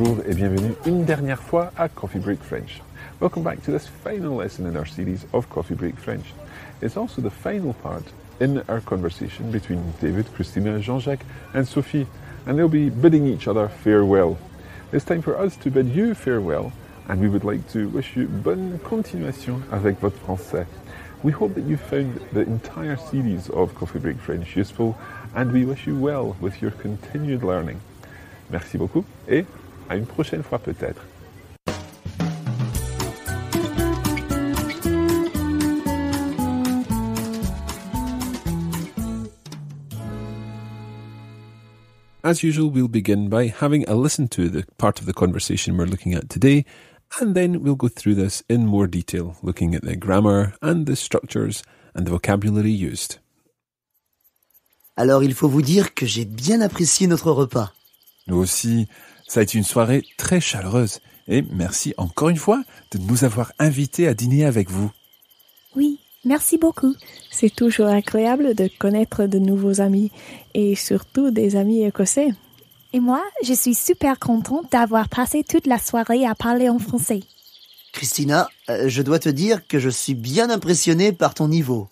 Bonjour et bienvenue une dernière fois à Coffee Break French. Welcome back to this final lesson in our series of Coffee Break French. It's also the final part in our conversation between David, Christina, Jean Jacques, and Sophie, and they'll be bidding each other farewell. It's time for us to bid you farewell, and we would like to wish you bonne continuation avec votre français. We hope that you found the entire series of Coffee Break French useful, and we wish you well with your continued learning. Merci beaucoup et À une prochaine fois peut-être. As usual, we'll begin by having a listen to the part of the conversation we're looking at today, and then we'll go through this in more detail, looking at the grammar and the structures and the vocabulary used. Alors, il faut vous dire que j'ai bien apprécié notre repas. Nous aussi, Ça a été une soirée très chaleureuse et merci encore une fois de nous avoir invités à dîner avec vous. Oui, merci beaucoup. C'est toujours agréable de connaître de nouveaux amis et surtout des amis écossais. Et moi, je suis super contente d'avoir passé toute la soirée à parler en français. Christina, euh, je dois te dire que je suis bien impressionnée par ton niveau.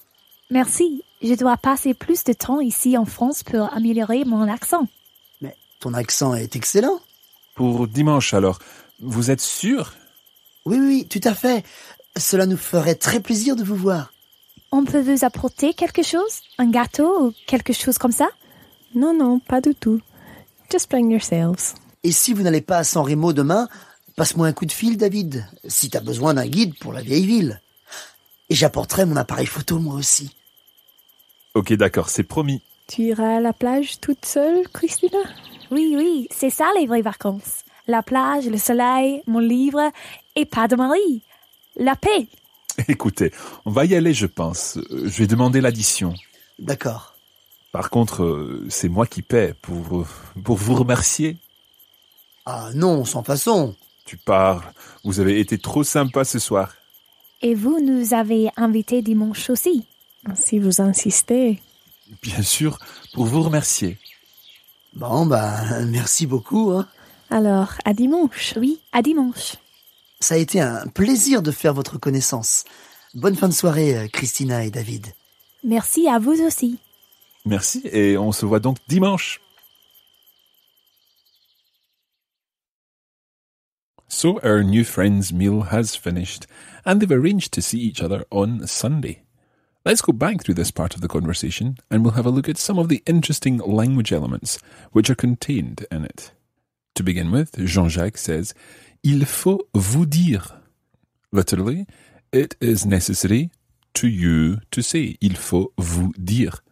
Merci. Je dois passer plus de temps ici en France pour améliorer mon accent. Mais ton accent est excellent pour dimanche alors. Vous êtes sûr Oui, oui, tout à fait. Cela nous ferait très plaisir de vous voir. On peut vous apporter quelque chose Un gâteau ou quelque chose comme ça Non, non, pas du tout. Just bring yourselves. Et si vous n'allez pas à San Remo demain, passe-moi un coup de fil, David, si t'as besoin d'un guide pour la vieille ville. Et j'apporterai mon appareil photo moi aussi. Ok, d'accord, c'est promis. Tu iras à la plage toute seule, Christina oui, oui, c'est ça les vraies vacances. La plage, le soleil, mon livre et pas de mari. La paix. Écoutez, on va y aller, je pense. Euh, je vais demander l'addition. D'accord. Par contre, euh, c'est moi qui paie pour, euh, pour vous remercier. Ah non, sans façon. Tu parles. Vous avez été trop sympa ce soir. Et vous nous avez invités dimanche aussi. Si vous insistez. Bien sûr, pour vous remercier. Bon, ben, merci beaucoup. Hein. Alors, à dimanche, oui, à dimanche. Ça a été un plaisir de faire votre connaissance. Bonne fin de soirée, euh, Christina et David. Merci à vous aussi. Merci, et on se voit donc dimanche. So our new friends' meal has finished, and they've arranged to see each other on Sunday. Let's go back through this part of the conversation and we'll have a look at some of the interesting language elements which are contained in it. To begin with, Jean Jacques says, Il faut vous dire. Literally, it is necessary to you to say. Il faut vous dire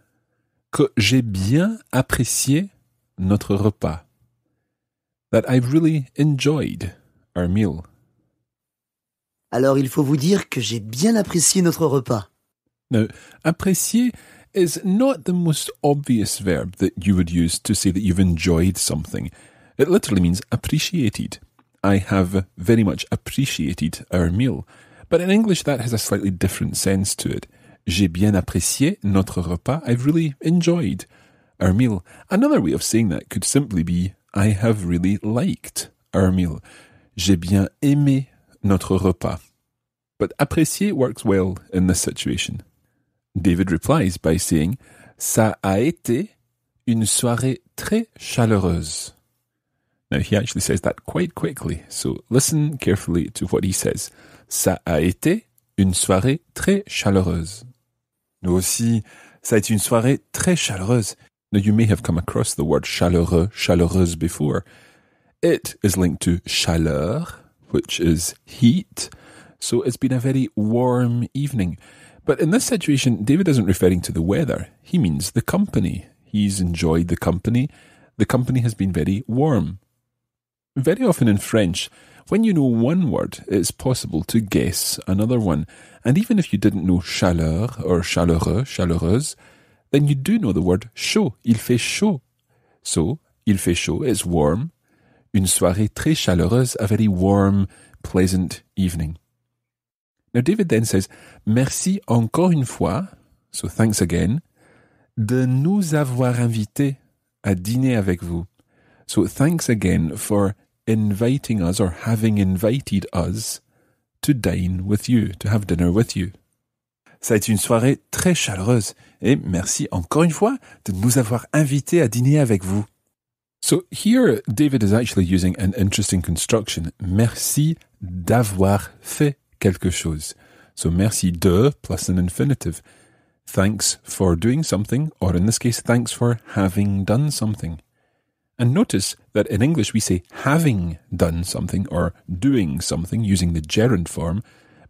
que j'ai bien apprécié notre repas. That I've really enjoyed our meal. Alors, il faut vous dire que j'ai bien apprécié notre repas. Now, apprécier is not the most obvious verb that you would use to say that you've enjoyed something. It literally means appreciated. I have very much appreciated our meal. But in English, that has a slightly different sense to it. J'ai bien apprécié notre repas. I've really enjoyed our meal. Another way of saying that could simply be I have really liked our meal. J'ai bien aimé notre repas. But apprécier works well in this situation. David replies by saying, Ça a été une soirée très chaleureuse. Now, he actually says that quite quickly, so listen carefully to what he says. Ça a été une soirée très chaleureuse. Nous aussi, ça a été une soirée très chaleureuse. Now, you may have come across the word chaleureux, chaleureuse before. It is linked to chaleur, which is heat, so it's been a very warm evening. But in this situation, David isn't referring to the weather, he means the company. He's enjoyed the company. The company has been very warm. Very often in French, when you know one word, it's possible to guess another one. And even if you didn't know chaleur or chaleureux, chaleureuse, then you do know the word chaud. Il fait chaud. So, il fait chaud is warm. Une soirée très chaleureuse, a very warm, pleasant evening. Now, David then says, Merci encore une fois, so thanks again, de nous avoir invités à dîner avec vous. So thanks again for inviting us or having invited us to dine with you, to have dinner with you. Ça a été une soirée très chaleureuse et merci encore une fois de nous avoir invités à dîner avec vous. So here David is actually using an interesting construction. Merci d'avoir fait quelque chose. So merci de plus an infinitive. Thanks for doing something, or in this case, thanks for having done something. And notice that in English we say having done something or doing something using the gerund form,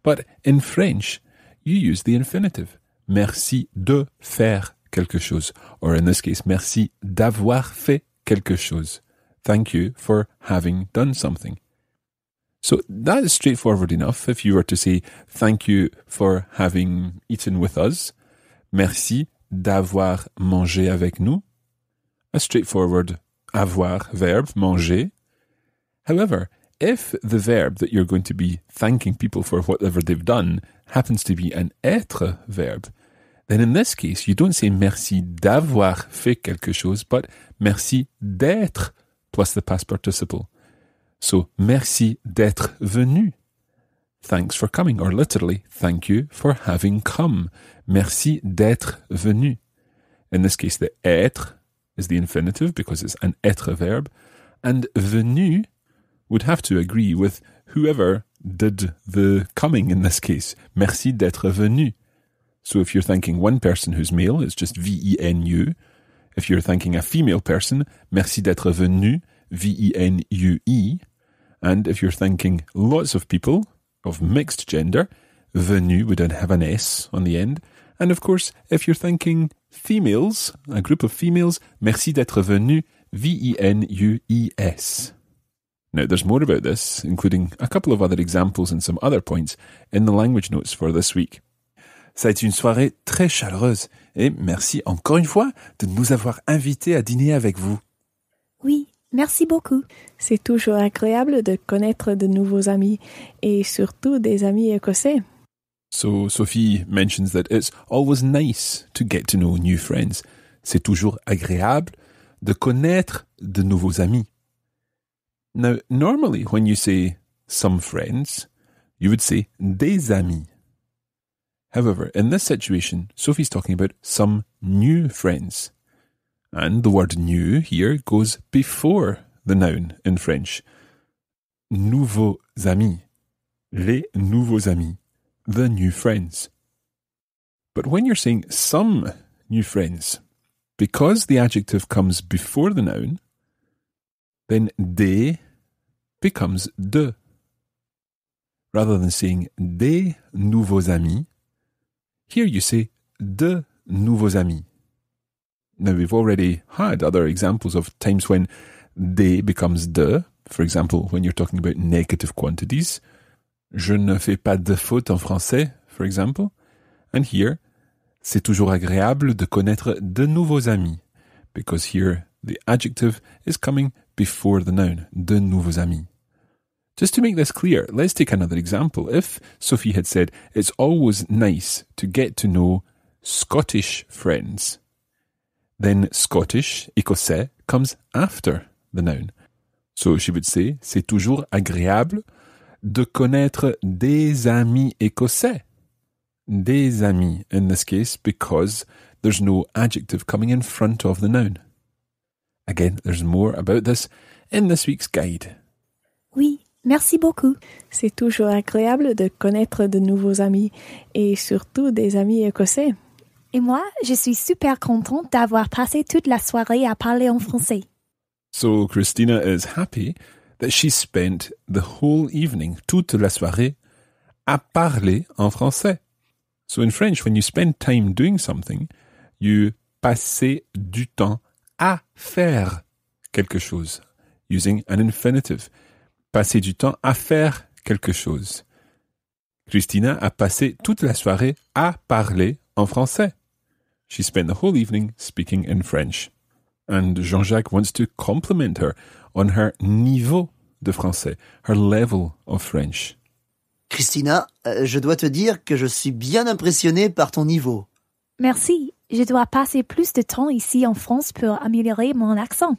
but in French you use the infinitive. Merci de faire quelque chose, or in this case, merci d'avoir fait quelque chose. Thank you for having done something. So that is straightforward enough. If you were to say, thank you for having eaten with us, merci d'avoir mangé avec nous, a straightforward avoir verb, manger. However, if the verb that you're going to be thanking people for whatever they've done happens to be an être verb, then in this case, you don't say merci d'avoir fait quelque chose, but merci d'être plus the past participle. So, merci d'être venu. Thanks for coming, or literally, thank you for having come. Merci d'être venu. In this case, the être is the infinitive because it's an être verb, and venu would have to agree with whoever did the coming in this case. Merci d'être venu. So if you're thanking one person who's male, it's just V E N U. If you're thanking a female person, merci d'être venu V E N U E. And if you're thinking lots of people of mixed gender, venue would have an S on the end. And of course, if you're thinking females, a group of females, merci d'être venu, V E N U E S. Now, there's more about this, including a couple of other examples and some other points, in the language notes for this week. Ça a été une soirée très chaleureuse et merci encore une fois de nous avoir invités à dîner avec vous. Oui, Merci beaucoup. C'est toujours agréable de connaître de nouveaux amis et surtout des amis écossais. So Sophie mentions that it's always nice to get to know new friends. C'est toujours agréable de connaître de nouveaux amis. Now, normally when you say some friends, you would say des amis. However, in this situation, Sophie's talking about some new friends. And the word new here goes before the noun in French. Nouveaux amis. Les nouveaux amis. The new friends. But when you're saying some new friends, because the adjective comes before the noun, then des becomes de. Rather than saying des nouveaux amis, here you say de nouveaux amis. Now, we've already had other examples of times when "de" becomes de. For example, when you're talking about negative quantities. Je ne fais pas de faute en français, for example. And here, c'est toujours agréable de connaître de nouveaux amis. Because here, the adjective is coming before the noun, de nouveaux amis. Just to make this clear, let's take another example. If Sophie had said, it's always nice to get to know Scottish friends, Then Scottish, écossais, comes after the noun. So she would say, c'est toujours agréable de connaître des amis écossais. Des amis, in this case, because there's no adjective coming in front of the noun. Again, there's more about this in this week's guide. Oui, merci beaucoup. C'est toujours agréable de connaître de nouveaux amis et surtout des amis écossais. Et moi, je suis super contente d'avoir passé toute la soirée à parler en français. So Christina is happy that she spent the whole evening, toute la soirée, à parler en français. So in French, when you spend time doing something, you passer du temps à faire quelque chose, using an infinitive. Passer du temps à faire quelque chose. Christina a passé toute la soirée à parler en français. She spent the whole evening speaking in French. And Jean-Jacques wants to compliment her on her niveau de français, her level of French. Christina, euh, je dois te dire que je suis bien impressionnée par ton niveau. Merci. Je dois passer plus de temps ici en France pour améliorer mon accent.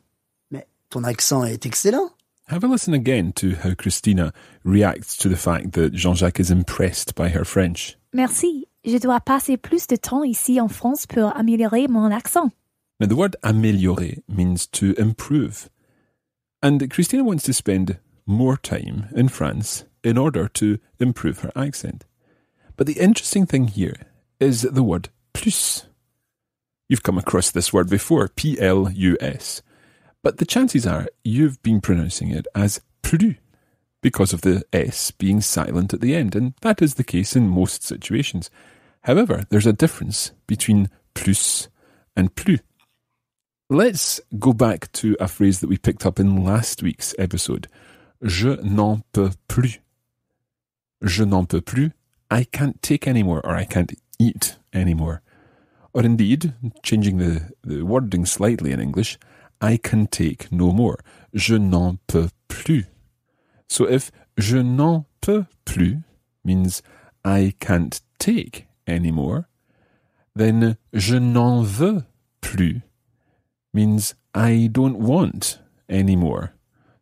Mais ton accent est excellent. Have a listen again to how Christina reacts to the fact that Jean-Jacques is impressed by her French. Merci. je dois passer plus de temps ici en France pour améliorer mon accent. Now, the word améliorer means to improve. And Christina wants to spend more time in France in order to improve her accent. But the interesting thing here is the word plus. You've come across this word before, P L U S. But the chances are you've been pronouncing it as plus because of the S being silent at the end, and that is the case in most situations. However, there's a difference between plus and plus. Let's go back to a phrase that we picked up in last week's episode. Je n'en peux plus. Je n'en peux plus. I can't take anymore, or I can't eat anymore. Or indeed, changing the, the wording slightly in English, I can take no more. Je n'en peux plus. So if je n'en peux plus means I can't take anymore, then je n'en veux plus means I don't want anymore.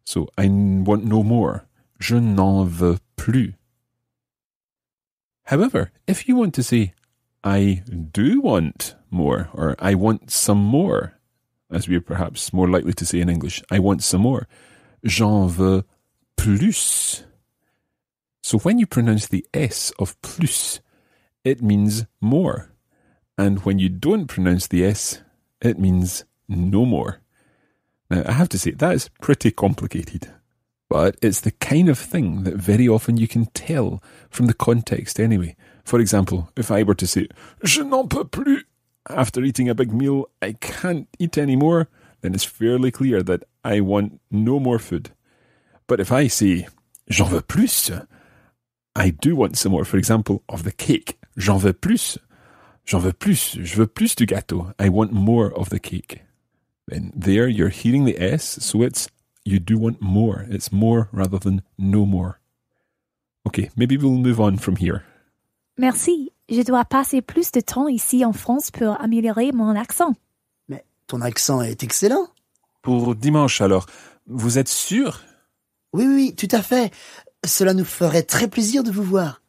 So I want no more. Je n'en veux plus. However, if you want to say I do want more or I want some more, as we are perhaps more likely to say in English, I want some more. J'en veux plus. So when you pronounce the S of plus it means more. And when you don't pronounce the S, it means no more. Now, I have to say, that is pretty complicated. But it's the kind of thing that very often you can tell from the context anyway. For example, if I were to say, Je n'en peux plus, after eating a big meal, I can't eat anymore, then it's fairly clear that I want no more food. But if I say, J'en veux plus, I do want some more, for example, of the cake. J'en veux plus. J'en veux plus. Je veux plus du gâteau. I want more of the cake. And there you're hitting the S, so it's you do want more. It's more rather than no more. Okay, maybe we'll move on from here. Merci. Je dois passer plus de temps ici en France pour améliorer mon accent. Mais ton accent est excellent. Pour dimanche alors, vous êtes sûr Oui, oui, tout à fait. Cela nous ferait très plaisir de vous voir.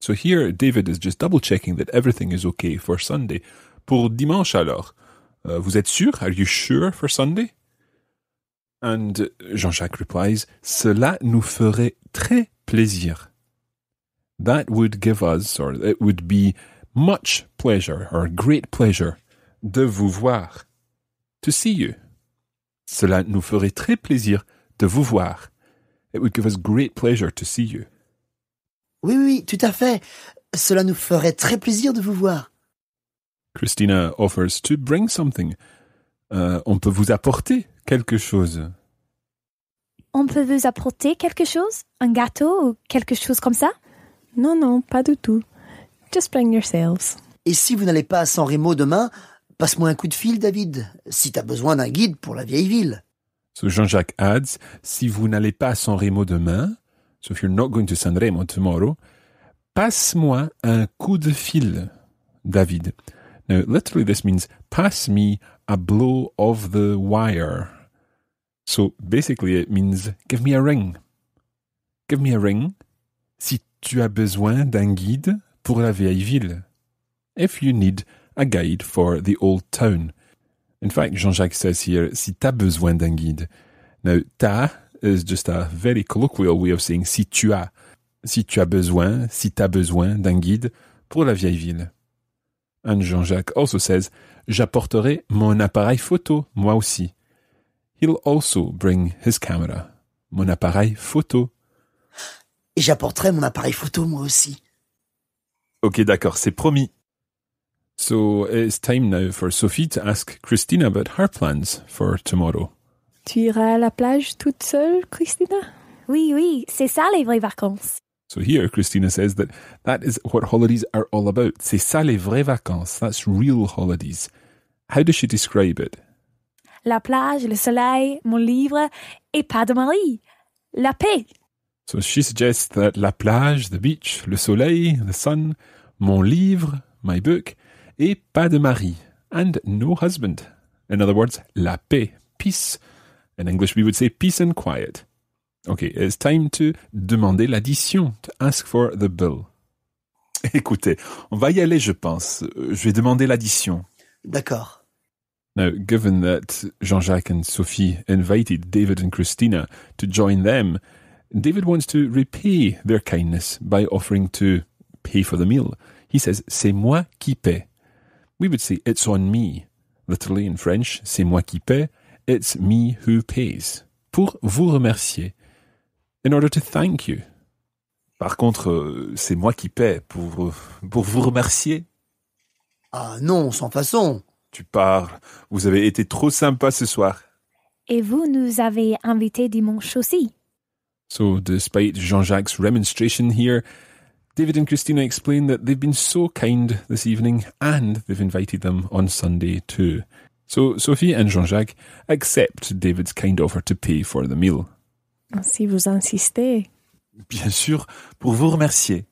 So here, David is just double checking that everything is okay for Sunday. Pour dimanche alors, uh, vous êtes sûr? Are you sure for Sunday? And Jean-Jacques replies, Cela nous ferait très plaisir. That would give us, or it would be much pleasure, or great pleasure, de vous voir. To see you. Cela nous ferait très plaisir de vous voir. It would give us great pleasure to see you. Oui, oui, tout à fait. Cela nous ferait très plaisir de vous voir. Christina offers to bring something. Euh, on peut vous apporter quelque chose. On peut vous apporter quelque chose Un gâteau ou quelque chose comme ça Non, non, pas du tout. Just bring yourselves. Et si vous n'allez pas à San Remo demain, passe-moi un coup de fil, David, si t'as besoin d'un guide pour la vieille ville. Ce Jean-Jacques adds, si vous n'allez pas à San Remo demain, So if you're not going to Sanremo tomorrow, passe-moi un coup de fil, David. Now, literally, this means pass me a blow of the wire. So basically, it means give me a ring. Give me a ring si tu as besoin d'un guide pour la vieille ville. If you need a guide for the old town. In fact, Jean Jacques says here, si t'as besoin d'un guide. Now, t'as is just a very colloquial way of saying si tu as, si tu as besoin, si tu besoin d'un guide pour la vieille ville. And Jean-Jacques also says, j'apporterai mon appareil photo, moi aussi. He'll also bring his camera. Mon appareil photo. Et j'apporterai mon appareil photo, moi aussi. Ok, d'accord, c'est promis. So it's time now for Sophie to ask Christina about her plans for tomorrow. Tu iras à la plage toute seule, Christina? Oui, oui, c'est ça les vraies vacances. So here, Christina says that that is what holidays are all about. C'est ça les vraies vacances. That's real holidays. How does she describe it? La plage, le soleil, mon livre et pas de mari. La paix. So she suggests that la plage, the beach, le soleil, the sun, mon livre, my book, et pas de mari, and no husband. In other words, la paix, peace, In English, we would say peace and quiet. Okay, it's time to demander l'addition, to ask for the bill. Écoutez, on va y aller, je pense. Je vais demander l'addition. D'accord. Now, given that Jean Jacques and Sophie invited David and Christina to join them, David wants to repay their kindness by offering to pay for the meal. He says, C'est moi qui paie. We would say, It's on me. Literally in French, C'est moi qui paie It's me who pays. Pour vous remercier. In order to thank you. Par contre, euh, c'est moi qui paie pour, pour vous remercier. Ah non, sans façon. Tu parles. Vous avez été trop sympa ce soir. Et vous nous avez invités dimanche aussi. So, despite Jean Jacques' remonstration here, David and Christina explain that they've been so kind this evening and they've invited them on Sunday too. So Sophie and Jean Jacques accept David's kind offer to pay for the meal. Si vous insistez. Bien sûr, pour vous remercier.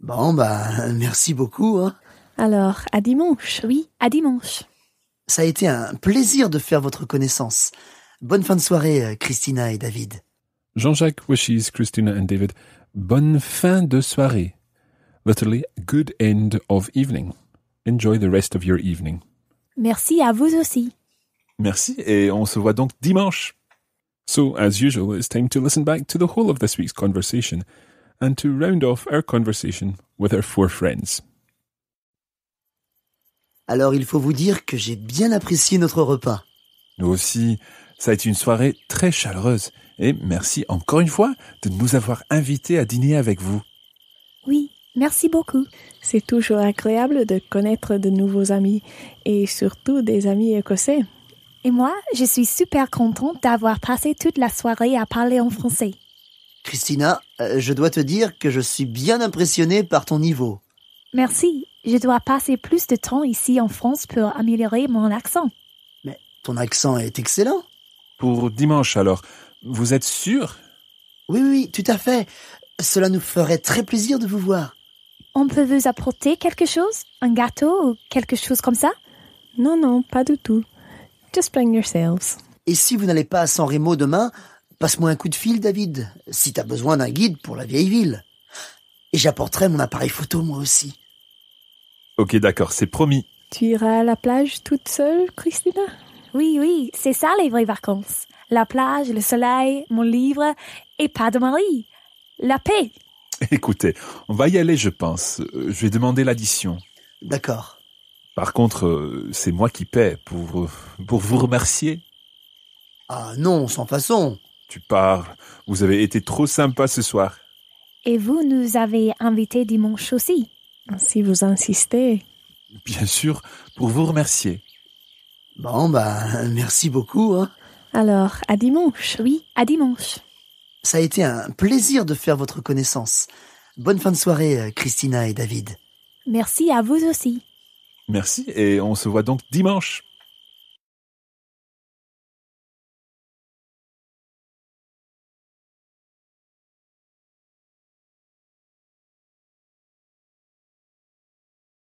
Bon, ben, merci beaucoup. Hein. Alors, à dimanche, oui, à dimanche. Ça a été un plaisir de faire votre connaissance. Bonne fin de soirée, euh, Christina et David. Jean-Jacques wishes Christina and David bonne fin de soirée. Literally, good end of evening. Enjoy the rest of your evening. Merci à vous aussi. Merci et on se voit donc dimanche. So, as usual, it's time to listen back to the whole of this week's conversation and to round off our conversation with our four friends. Alors, il faut vous dire que j'ai bien apprécié notre repas. Nous aussi, ça a été une soirée très chaleureuse et merci encore une fois de nous avoir invités à dîner avec vous. Oui, Merci beaucoup. C'est toujours agréable de connaître de nouveaux amis et surtout des amis écossais. Et moi, je suis super contente d'avoir passé toute la soirée à parler en français. Christina, euh, je dois te dire que je suis bien impressionnée par ton niveau. Merci. Je dois passer plus de temps ici en France pour améliorer mon accent. Mais ton accent est excellent. Pour dimanche alors, vous êtes sûr Oui, oui, tout à fait. Cela nous ferait très plaisir de vous voir. On peut vous apporter quelque chose Un gâteau ou quelque chose comme ça Non, non, pas du tout. Just bring yourselves. Et si vous n'allez pas à San Remo demain, passe-moi un coup de fil, David, si t'as besoin d'un guide pour la vieille ville. Et j'apporterai mon appareil photo, moi aussi. Ok, d'accord, c'est promis. Tu iras à la plage toute seule, Christina Oui, oui, c'est ça les vraies vacances. La plage, le soleil, mon livre et pas de mari. La paix Écoutez, on va y aller, je pense. Euh, je vais demander l'addition. D'accord. Par contre, euh, c'est moi qui paie pour, euh, pour vous remercier. Ah non, sans façon. Tu parles. Vous avez été trop sympa ce soir. Et vous nous avez invités dimanche aussi. Si vous insistez. Bien sûr, pour vous remercier. Bon, ben, merci beaucoup. Hein. Alors, à dimanche. Oui, à dimanche. Ça a été un plaisir de faire votre connaissance. Bonne fin de soirée, euh, Christina et David. Merci à vous aussi. Merci et on se voit donc dimanche.